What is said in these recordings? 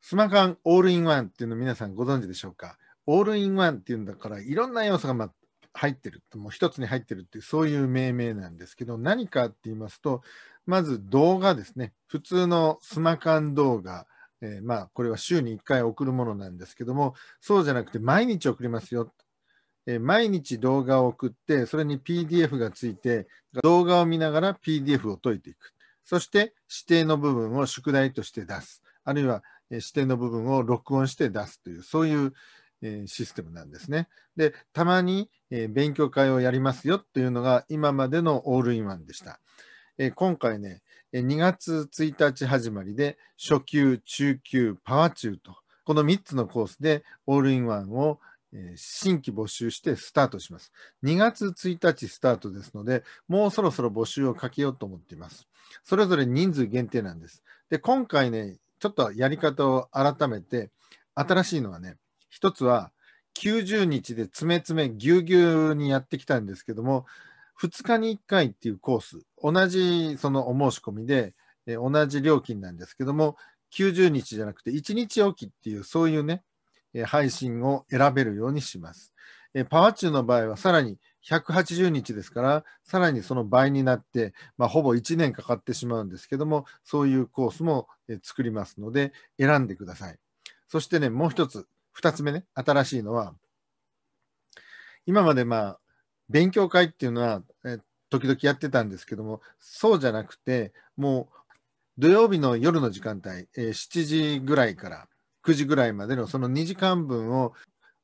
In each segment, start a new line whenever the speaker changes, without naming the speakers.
スマカンオールインワンっていうの皆さんご存知でしょうかオールインワンっていうんだからいろんな要素が、ま、入ってるもう一つに入ってるっていうそういう命名なんですけど何かって言いますとまず動画ですね普通のスマカン動画えー、まあこれは週に1回送るものなんですけどもそうじゃなくて毎日送りますよ、えー、毎日動画を送ってそれに PDF がついて動画を見ながら PDF を解いていくそして指定の部分を宿題として出すあるいは視点の部分を録音して出すという、そういうシステムなんですね。で、たまに勉強会をやりますよというのが今までのオールインワンでした。今回ね、2月1日始まりで、初級、中級、パワー中と、この3つのコースでオールインワンを新規募集してスタートします。2月1日スタートですので、もうそろそろ募集をかけようと思っています。それぞれ人数限定なんです。で、今回ね、ちょっとやり方を改めて、新しいのはね、一つは90日で詰め詰めぎゅうぎゅうにやってきたんですけども、2日に1回っていうコース、同じそのお申し込みで、え同じ料金なんですけども、90日じゃなくて1日おきっていう、そういうね、え配信を選べるようにします。えパワチュの場合はさらに180日ですから、さらにその倍になって、まあ、ほぼ1年かかってしまうんですけども、そういうコースも作りますので、選んでください。そしてね、もう一つ、二つ目ね、新しいのは、今までまあ、勉強会っていうのは、え時々やってたんですけども、そうじゃなくて、もう土曜日の夜の時間帯、え7時ぐらいから9時ぐらいまでのその2時間分を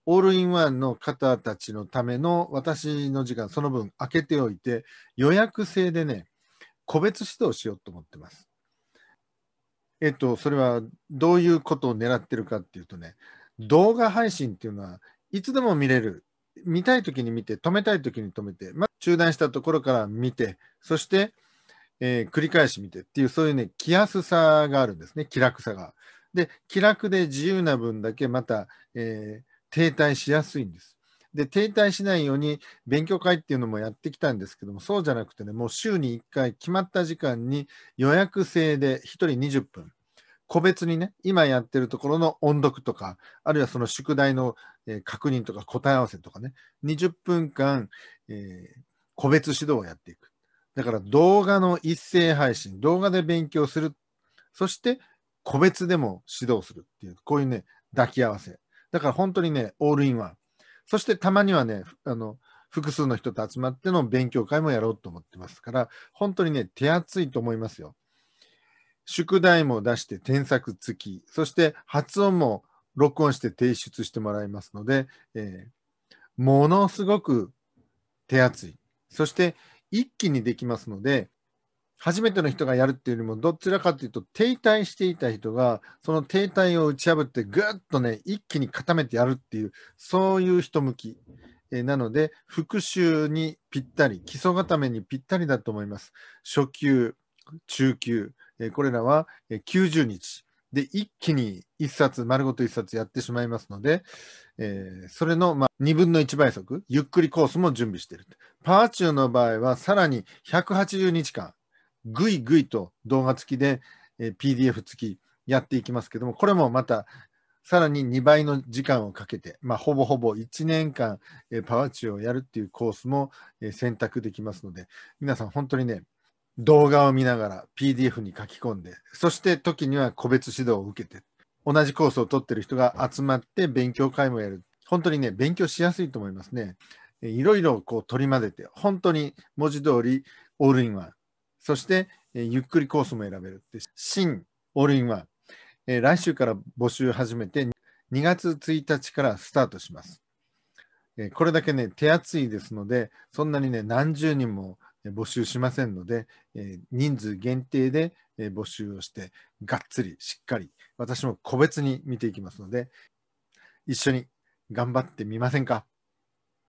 オールインワンの方たちのための私の時間、その分空けておいて、予約制でね、個別指導しようと思ってます。えっと、それはどういうことを狙ってるかっていうとね、動画配信っていうのは、いつでも見れる。見たいときに見て、止めたいときに止めて、まあ、中断したところから見て、そして、えー、繰り返し見てっていう、そういうね、気安さがあるんですね、気楽さが。で、気楽で自由な分だけ、また、えー停滞しやすいんです。で、停滞しないように勉強会っていうのもやってきたんですけども、そうじゃなくてね、もう週に1回決まった時間に予約制で1人20分、個別にね、今やってるところの音読とか、あるいはその宿題の確認とか答え合わせとかね、20分間、えー、個別指導をやっていく。だから動画の一斉配信、動画で勉強する、そして個別でも指導するっていう、こういうね、抱き合わせ。だから本当にね、オールインワン。そしてたまにはね、あの、複数の人と集まっての勉強会もやろうと思ってますから、本当にね、手厚いと思いますよ。宿題も出して添削付き、そして発音も録音して提出してもらいますので、えー、ものすごく手厚い。そして一気にできますので、初めての人がやるっていうよりも、どちらかというと、停滞していた人が、その停滞を打ち破って、ぐっとね、一気に固めてやるっていう、そういう人向き。えなので、復習にぴったり、基礎固めにぴったりだと思います。初級、中級、えこれらは90日。で、一気に1冊、丸ごと1冊やってしまいますので、えー、それの、まあ、2分の1倍速、ゆっくりコースも準備している。パーチューの場合は、さらに180日間、ぐいぐいと動画付きで、え PDF 付きやっていきますけども、これもまたさらに2倍の時間をかけて、まあ、ほぼほぼ1年間、えパワーチューをやるっていうコースも、え選択できますので、皆さん本当にね、動画を見ながら PDF に書き込んで、そして時には個別指導を受けて、同じコースを取ってる人が集まって勉強会もやる。本当にね、勉強しやすいと思いますね。いろいろこう取り混ぜて、本当に文字通りオールインワン。そして、えゆっくりコースも選べるって、新オールインワン、え来週から募集始めて、2月1日からスタートします。えこれだけね、手厚いですので、そんなにね、何十人も募集しませんので、え人数限定で、え募集をして、がっつりしっかり、私も個別に見ていきますので、一緒に頑張ってみませんか